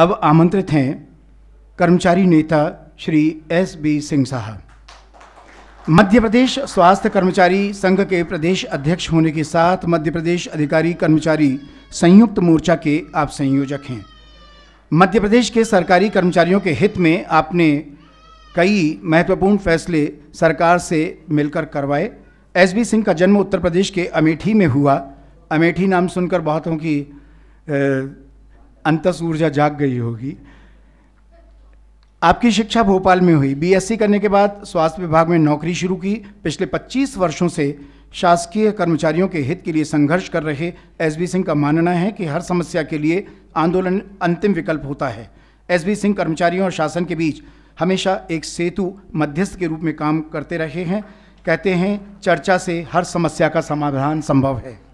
अब आमंत्रित हैं कर्मचारी नेता श्री एस बी सिंह साहब मध्य प्रदेश स्वास्थ्य कर्मचारी संघ के प्रदेश अध्यक्ष होने के साथ मध्य प्रदेश अधिकारी कर्मचारी संयुक्त मोर्चा के आप संयोजक हैं मध्य प्रदेश के सरकारी कर्मचारियों के हित में आपने कई महत्वपूर्ण फैसले सरकार से मिलकर करवाए एस बी सिंह का जन्म उत्तर प्रदेश के अमेठी में हुआ अमेठी नाम सुनकर बहुतों की अंतस ऊर्जा जाग गई होगी आपकी शिक्षा भोपाल में हुई बीएससी करने के बाद स्वास्थ्य विभाग में नौकरी शुरू की पिछले 25 वर्षों से शासकीय कर्मचारियों के हित के लिए संघर्ष कर रहे एसबी सिंह का मानना है कि हर समस्या के लिए आंदोलन अंतिम विकल्प होता है एसबी सिंह कर्मचारियों और शासन के बीच हमेशा एक सेतु मध्यस्थ के रूप में काम करते रहे हैं कहते हैं चर्चा से हर समस्या का समाधान संभव है